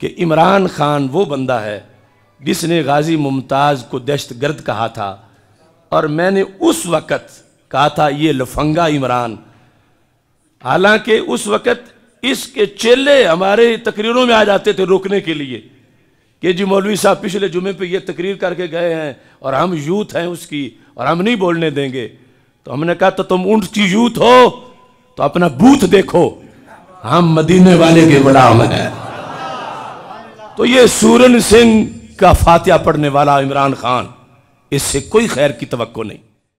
कि इमरान खान वो बंदा है जिसने गाजी मुमताज़ को दहशत गर्द कहा था और मैंने उस वक़्त कहा था ये लफंगा इमरान हालांकि उस वक़्त इसके चेले हमारे तकरीरों में आ जाते थे रोकने के लिए कि जी मौलवी साहब पिछले जुमे पे ये तकरीर करके गए हैं और हम यूथ हैं उसकी और हम नहीं बोलने देंगे तो हमने कहा तो तुम ऊँट यूथ हो तो अपना बूथ देखो हम मदीने वाले के गुलाम हैं तो ये सूरन सिंह का फातिहा पढ़ने वाला इमरान खान इससे कोई खैर की तो नहीं